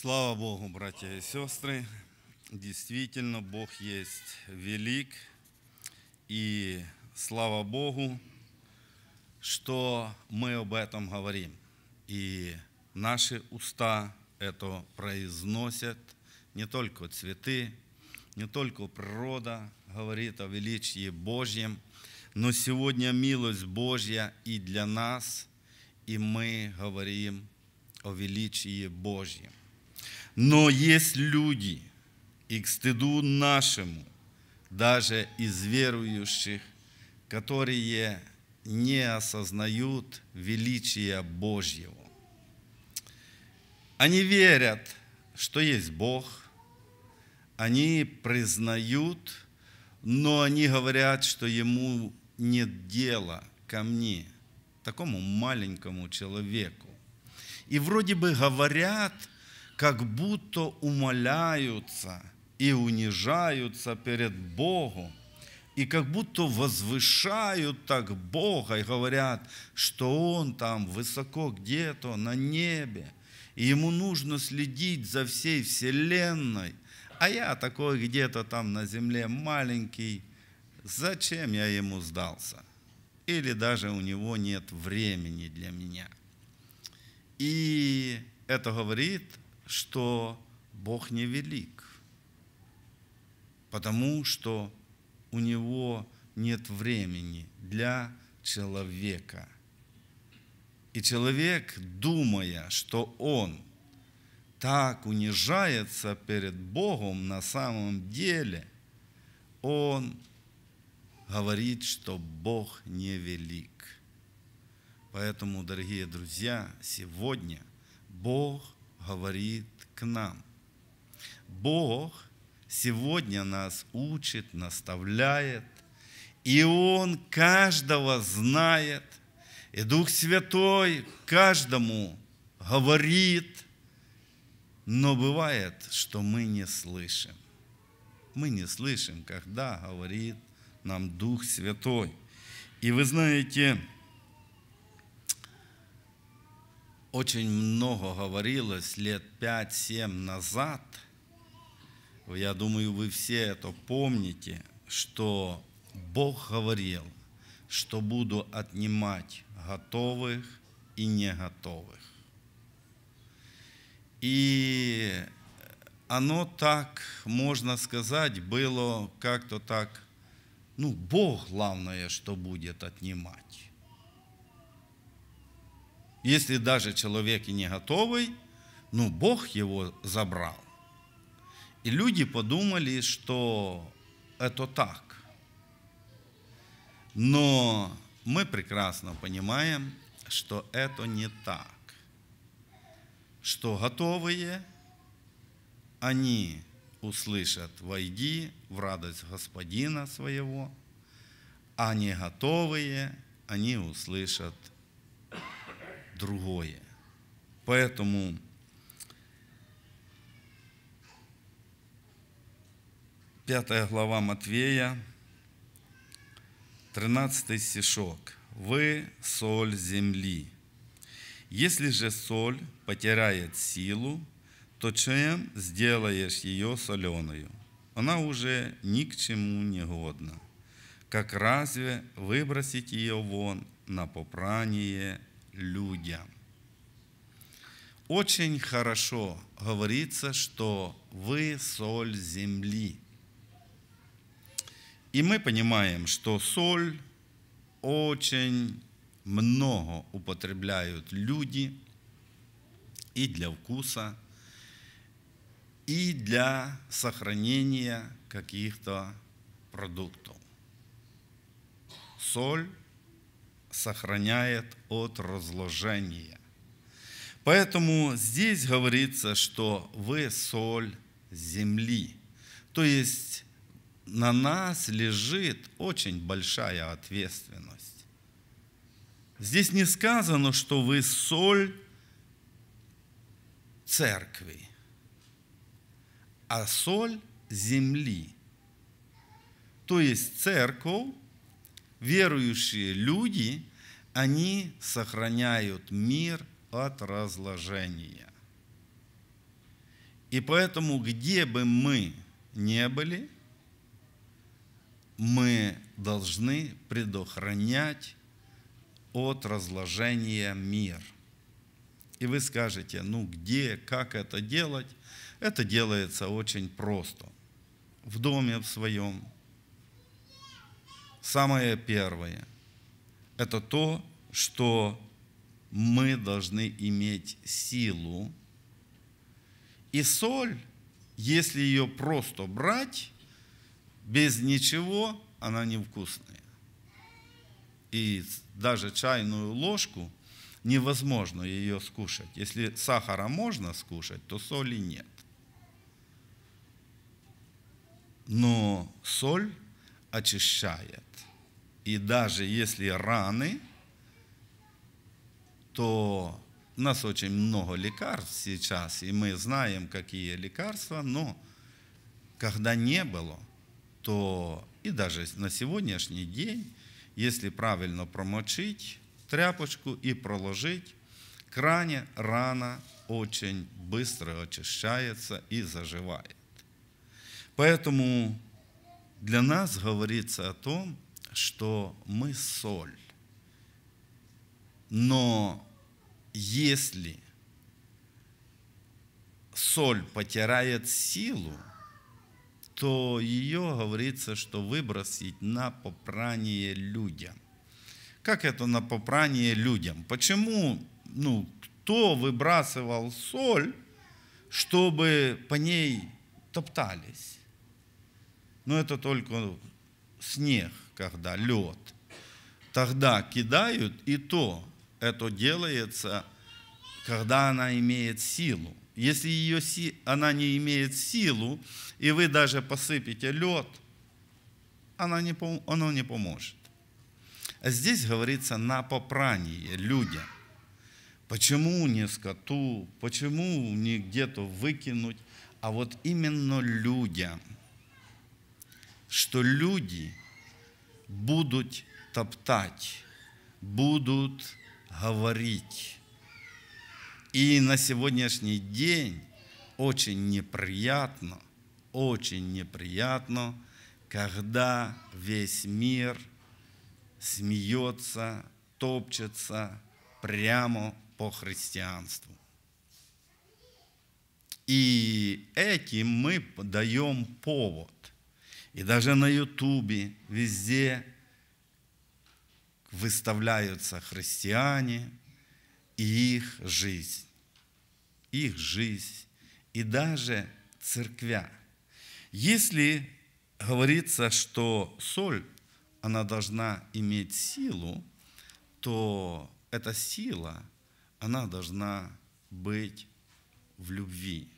Слава Богу, братья и сестры. Действительно, Бог есть велик. И слава Богу, что мы об этом говорим. И наши уста это произносят. Не только цветы, не только природа говорит о величии Божьем, но сегодня милость Божья и для нас, и мы говорим о величии Божьем. Но есть люди, и к стыду нашему, даже из верующих, которые не осознают величия Божьего. Они верят, что есть Бог, они признают, но они говорят, что ему нет дела ко мне, такому маленькому человеку. И вроде бы говорят – как будто умоляются и унижаются перед Богом, и как будто возвышают так Бога и говорят, что Он там высоко где-то на небе, и Ему нужно следить за всей Вселенной, а я такой где-то там на земле маленький, зачем я Ему сдался? Или даже у Него нет времени для меня. И это говорит – что Бог не велик, потому что у него нет времени для человека. И человек, думая, что он так унижается перед Богом на самом деле, он говорит, что Бог не велик. Поэтому, дорогие друзья, сегодня Бог говорит к нам. Бог сегодня нас учит, наставляет, и Он каждого знает, и Дух Святой каждому говорит, но бывает, что мы не слышим. Мы не слышим, когда говорит нам Дух Святой. И вы знаете, очень много говорилось лет 5-7 назад, я думаю, вы все это помните, что Бог говорил, что буду отнимать готовых и не готовых. И оно так, можно сказать, было как-то так, ну, Бог главное, что будет отнимать. Если даже человек и не готовый, ну, Бог его забрал. И люди подумали, что это так. Но мы прекрасно понимаем, что это не так. Что готовые, они услышат «Войди в радость Господина своего», а не готовые, они услышат другое. Поэтому пятая глава Матвея, 13 стишок. «Вы – соль земли. Если же соль потеряет силу, то чем сделаешь ее соленую? Она уже ни к чему не годна. Как разве выбросить ее вон на попрание людям. Очень хорошо говорится, что вы соль земли. И мы понимаем, что соль очень много употребляют люди и для вкуса, и для сохранения каких-то продуктов. Соль сохраняет от разложения. Поэтому здесь говорится, что вы соль земли. То есть на нас лежит очень большая ответственность. Здесь не сказано, что вы соль церкви, а соль земли. То есть церковь верующие люди, они сохраняют мир от разложения. И поэтому, где бы мы не были, мы должны предохранять от разложения мир. И вы скажете, ну где, как это делать? Это делается очень просто. В доме в своем, самое первое – это то, что мы должны иметь силу. И соль, если ее просто брать, без ничего она невкусная. И даже чайную ложку невозможно ее скушать. Если сахара можно скушать, то соли нет. Но соль очищает. И даже если раны, то у нас очень много лекарств сейчас, и мы знаем, какие лекарства, но когда не было, то и даже на сегодняшний день, если правильно промочить тряпочку и проложить, кране рана очень быстро очищается и заживает. Поэтому для нас говорится о том, что мы соль. Но если соль потеряет силу, то ее говорится, что выбросить на попрание людям. Как это на попрание людям? Почему, ну, кто выбрасывал соль, чтобы по ней топтались? Но это только снег, когда лед. Тогда кидают, и то это делается, когда она имеет силу. Если ее, она не имеет силу, и вы даже посыпите лед, она не, оно не поможет. А здесь говорится на попрание людям. Почему не скоту, почему не где-то выкинуть, а вот именно людям – что люди будут топтать, будут говорить. И на сегодняшний день очень неприятно, очень неприятно, когда весь мир смеется, топчется прямо по христианству. И этим мы даем повод – и даже на Ютубе, везде выставляются христиане и их жизнь. Их жизнь. И даже церквя. Если говорится, что соль, она должна иметь силу, то эта сила, она должна быть в любви.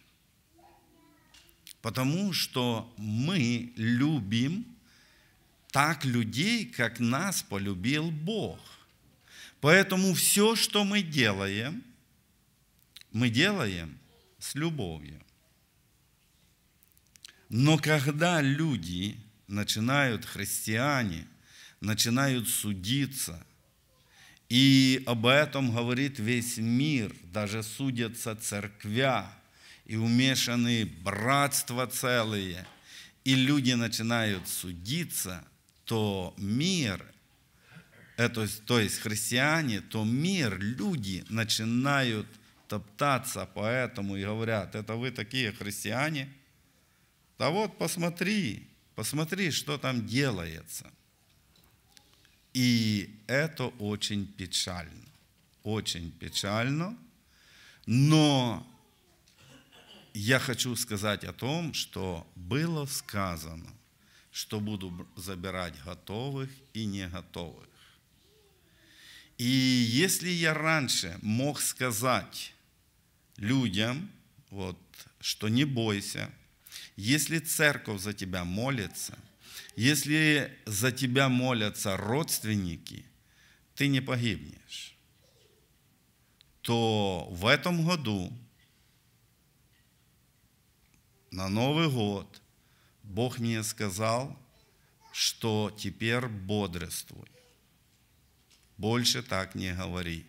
Потому что мы любим так людей, как нас полюбил Бог. Поэтому все, что мы делаем, мы делаем с любовью. Но когда люди начинают, христиане, начинают судиться, и об этом говорит весь мир, даже судятся церквя, и умешаны братства целые, и люди начинают судиться, то мир, это, то есть христиане, то мир, люди начинают топтаться по этому и говорят, это вы такие христиане? Да вот посмотри, посмотри, что там делается. И это очень печально, очень печально, но я хочу сказать о том, что было сказано, что буду забирать готовых и не готовых. И если я раньше мог сказать людям, вот, что не бойся, если церковь за тебя молится, если за тебя молятся родственники, ты не погибнешь, то в этом году на Новый год Бог мне сказал, что теперь бодрствуй. Больше так не говори,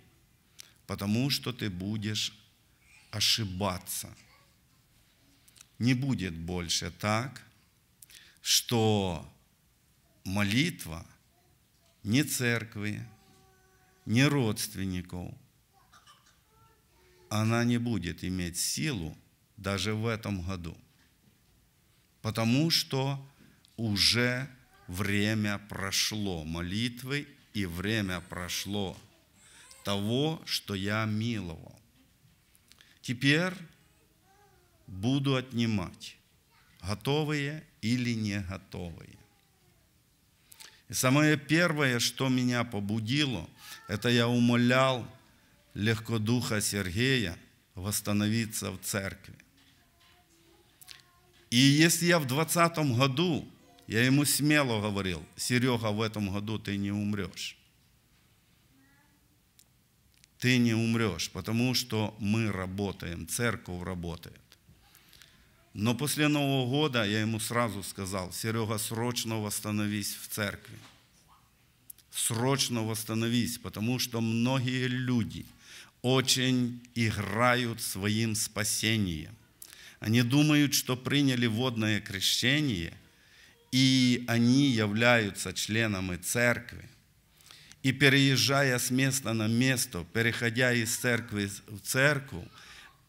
потому что ты будешь ошибаться. Не будет больше так, что молитва ни церкви, ни родственников, она не будет иметь силу даже в этом году – потому что уже время прошло молитвы и время прошло того, что я миловал. Теперь буду отнимать, готовые или не готовые. И самое первое, что меня побудило, это я умолял легкодуха Сергея восстановиться в церкви. И если я в 20 году, я ему смело говорил, Серега, в этом году ты не умрешь. Ты не умрешь, потому что мы работаем, церковь работает. Но после Нового года я ему сразу сказал, Серега, срочно восстановись в церкви. Срочно восстановись, потому что многие люди очень играют своим спасением – они думают, что приняли водное крещение, и они являются членами церкви. И переезжая с места на место, переходя из церкви в церковь,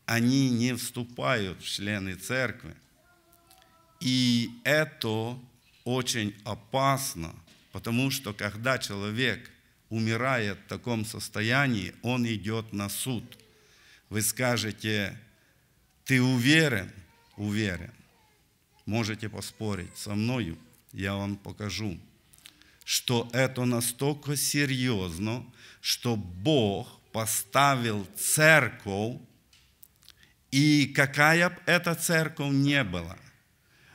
они не вступают в члены церкви. И это очень опасно, потому что когда человек умирает в таком состоянии, он идет на суд. Вы скажете, ты уверен? Уверен. Можете поспорить со мною, я вам покажу, что это настолько серьезно, что Бог поставил церковь, и какая бы эта церковь не была,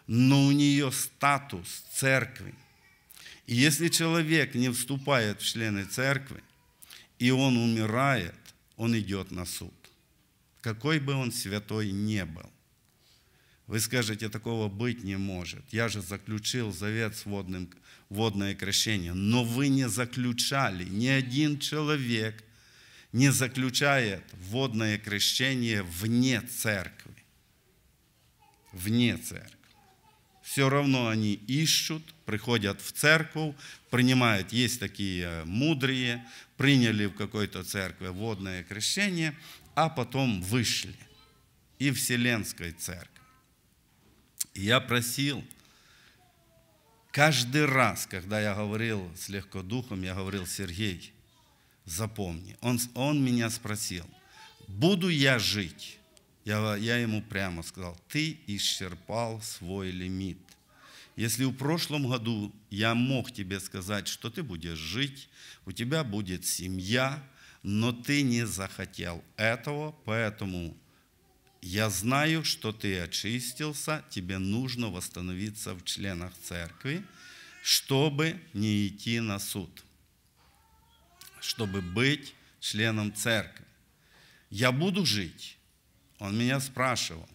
но у нее статус церкви. И если человек не вступает в члены церкви, и он умирает, он идет на суд какой бы он святой не был. Вы скажете, такого быть не может. Я же заключил завет с водным, водное крещение. Но вы не заключали. Ни один человек не заключает водное крещение вне церкви. Вне церкви. Все равно они ищут, приходят в церковь, принимают, есть такие мудрые, приняли в какой-то церкви водное крещение, а потом вышли. И Вселенской Церкви. И я просил, каждый раз, когда я говорил с легкодухом, я говорил, Сергей, запомни, он, он меня спросил, буду я жить? Я, я ему прямо сказал, ты исчерпал свой лимит. Если в прошлом году я мог тебе сказать, что ты будешь жить, у тебя будет семья, но ты не захотел этого, поэтому я знаю, что ты очистился, тебе нужно восстановиться в членах церкви, чтобы не идти на суд, чтобы быть членом церкви. Я буду жить. Он меня спрашивал.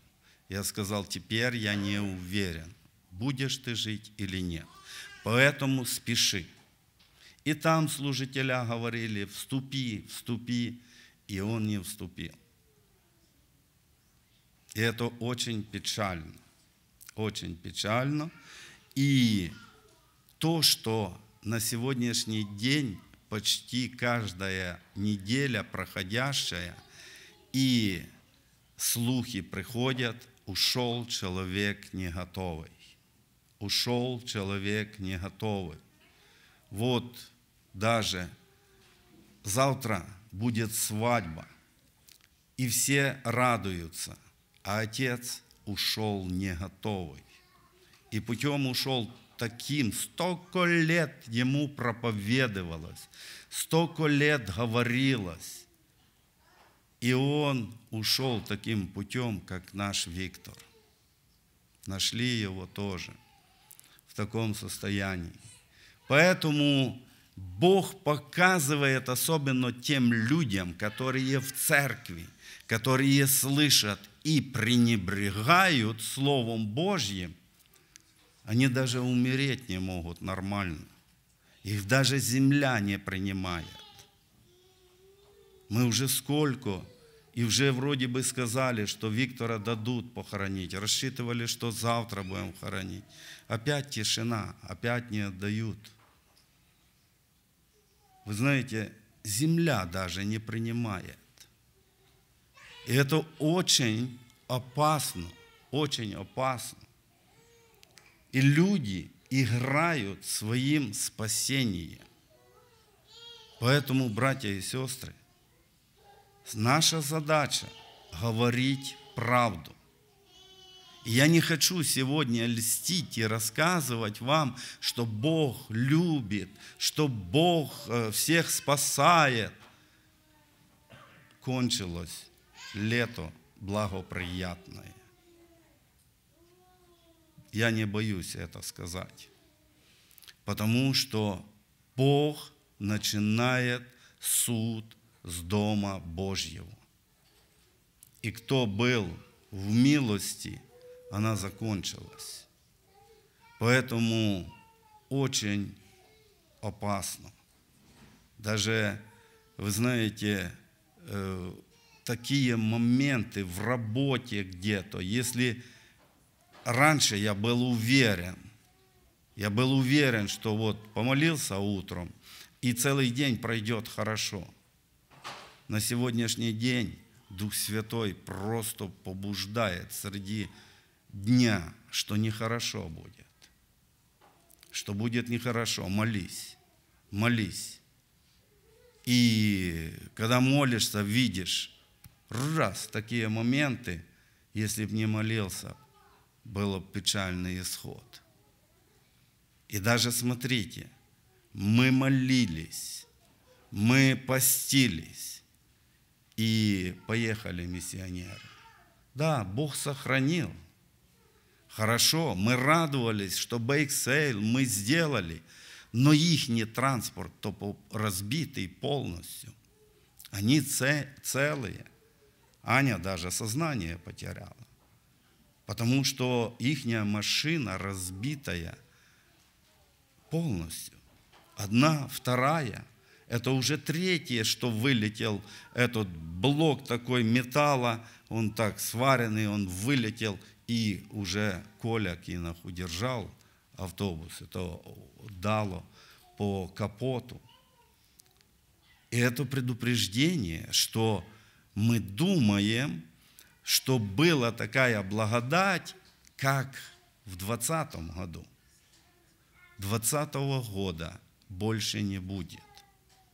Я сказал, теперь я не уверен, будешь ты жить или нет. Поэтому спеши. И там служителя говорили, вступи, вступи, и он не вступил. И это очень печально, очень печально. И то, что на сегодняшний день почти каждая неделя проходящая, и слухи приходят, ушел человек не готовый. Ушел человек не готовый. Вот даже завтра будет свадьба, и все радуются, а отец ушел не готовый. И путем ушел таким, столько лет ему проповедовалось, столько лет говорилось, и он ушел таким путем, как наш Виктор. Нашли его тоже в таком состоянии. Поэтому Бог показывает особенно тем людям, которые в церкви, которые слышат и пренебрегают Словом Божьим, они даже умереть не могут нормально. Их даже земля не принимает. Мы уже сколько, и уже вроде бы сказали, что Виктора дадут похоронить, рассчитывали, что завтра будем хоронить. Опять тишина, опять не отдают – вы знаете, земля даже не принимает. И это очень опасно, очень опасно. И люди играют своим спасением. Поэтому, братья и сестры, наша задача – говорить правду. Я не хочу сегодня льстить и рассказывать вам, что Бог любит, что Бог э, всех спасает. Кончилось лето благоприятное. Я не боюсь это сказать, потому что Бог начинает суд с Дома Божьего. И кто был в милости – она закончилась. Поэтому очень опасно. Даже, вы знаете, э, такие моменты в работе где-то, если раньше я был уверен, я был уверен, что вот помолился утром, и целый день пройдет хорошо. На сегодняшний день Дух Святой просто побуждает среди дня, что нехорошо будет, что будет нехорошо, молись, молись. И когда молишься, видишь, раз, такие моменты, если бы не молился, был бы печальный исход. И даже смотрите, мы молились, мы постились, и поехали миссионеры. Да, Бог сохранил – Хорошо, мы радовались, что бейксейл мы сделали, но их не транспорт то разбитый полностью. Они целые. Аня даже сознание потеряла. Потому что их машина разбитая полностью. Одна, вторая. Это уже третье, что вылетел этот блок такой металла. Он так сваренный, он вылетел и уже Коля Кинах удержал автобус, это дало по капоту. И это предупреждение, что мы думаем, что была такая благодать, как в 2020 году. 2020 года больше не будет,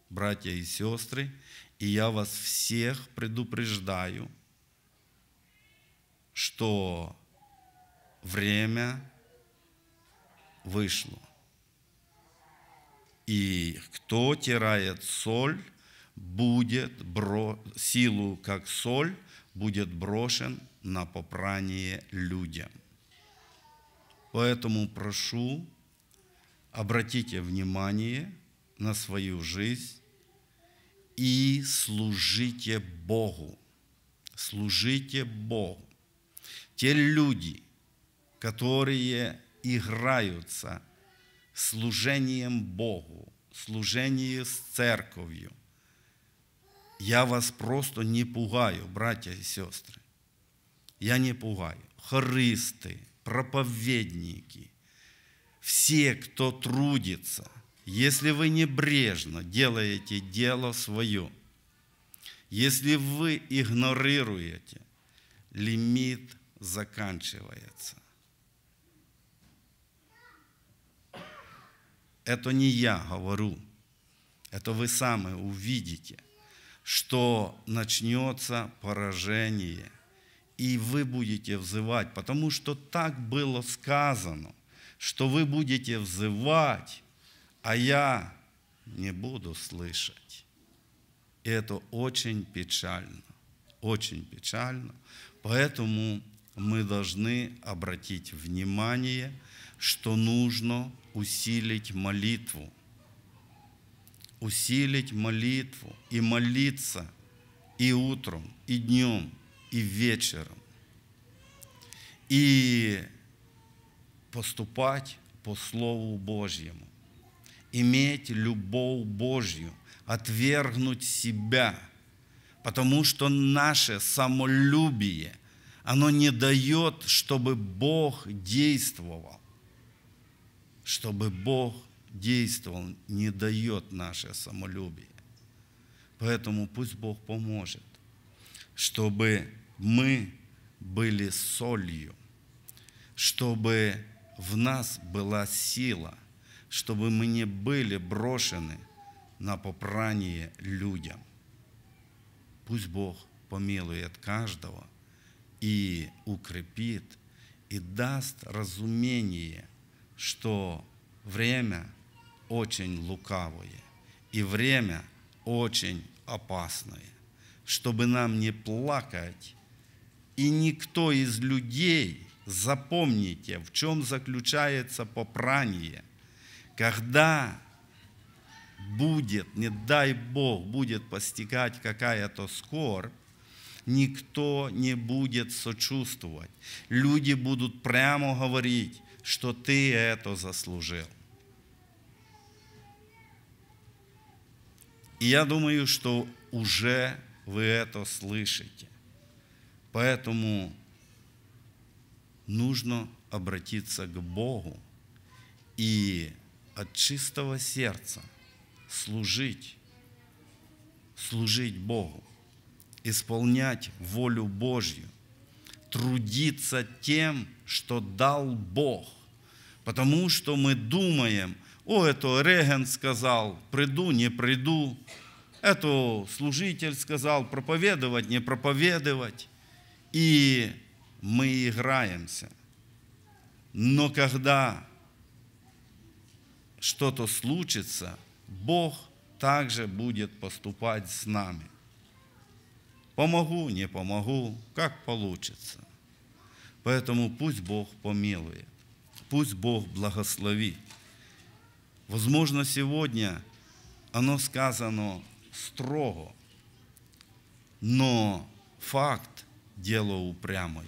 братья и сестры, и я вас всех предупреждаю, что время вышло. И кто тирает соль, будет бро... силу как соль, будет брошен на попрание людям. Поэтому прошу, обратите внимание на свою жизнь и служите Богу. Служите Богу. Те люди – которые играются служением Богу, служением с церковью. Я вас просто не пугаю, братья и сестры. Я не пугаю. Хористы, проповедники, все, кто трудится, если вы небрежно делаете дело свое, если вы игнорируете, лимит заканчивается. это не я говорю, это вы сами увидите, что начнется поражение, и вы будете взывать, потому что так было сказано, что вы будете взывать, а я не буду слышать. И это очень печально, очень печально. Поэтому мы должны обратить внимание – что нужно усилить молитву. Усилить молитву и молиться и утром, и днем, и вечером. И поступать по Слову Божьему. Иметь любовь Божью, отвергнуть себя, потому что наше самолюбие, оно не дает, чтобы Бог действовал чтобы Бог действовал, не дает наше самолюбие. Поэтому пусть Бог поможет, чтобы мы были солью, чтобы в нас была сила, чтобы мы не были брошены на попрание людям. Пусть Бог помилует каждого и укрепит, и даст разумение – что время очень лукавое и время очень опасное, чтобы нам не плакать. И никто из людей, запомните, в чем заключается попрание, когда будет, не дай Бог, будет постигать какая-то скорбь, никто не будет сочувствовать. Люди будут прямо говорить, что ты это заслужил. И я думаю, что уже вы это слышите. Поэтому нужно обратиться к Богу и от чистого сердца служить, служить Богу, исполнять волю Божью, трудиться тем, что дал Бог. Потому что мы думаем, о, это Реген сказал, приду, не приду. Это служитель сказал, проповедовать, не проповедовать. И мы играемся. Но когда что-то случится, Бог также будет поступать с нами. Помогу, не помогу, как получится. Поэтому пусть Бог помилует, пусть Бог благословит. Возможно, сегодня оно сказано строго, но факт – дело упрямое.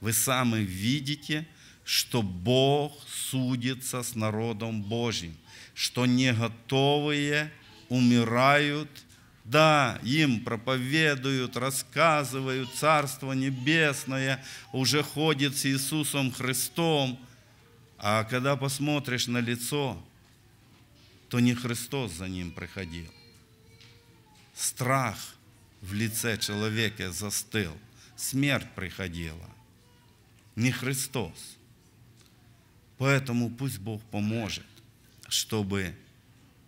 Вы сами видите, что Бог судится с народом Божьим, что не готовые умирают – да, им проповедуют, рассказывают, Царство Небесное уже ходит с Иисусом Христом. А когда посмотришь на лицо, то не Христос за ним приходил. Страх в лице человека застыл, смерть приходила. Не Христос. Поэтому пусть Бог поможет, чтобы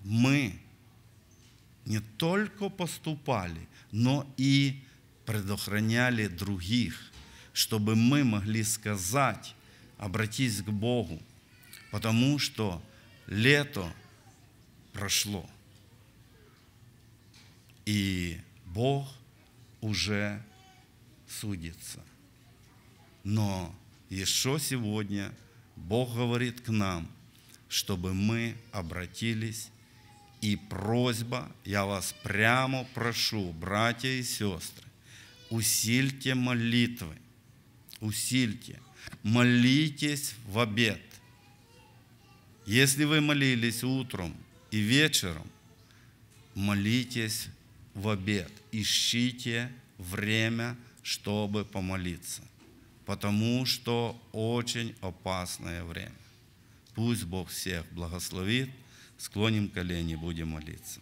мы не только поступали, но и предохраняли других, чтобы мы могли сказать, обратись к Богу, потому что лето прошло, и Бог уже судится. Но еще сегодня Бог говорит к нам, чтобы мы обратились и просьба, я вас прямо прошу, братья и сестры, усильте молитвы, усильте, молитесь в обед. Если вы молились утром и вечером, молитесь в обед, ищите время, чтобы помолиться, потому что очень опасное время. Пусть Бог всех благословит склоним колени, будем молиться.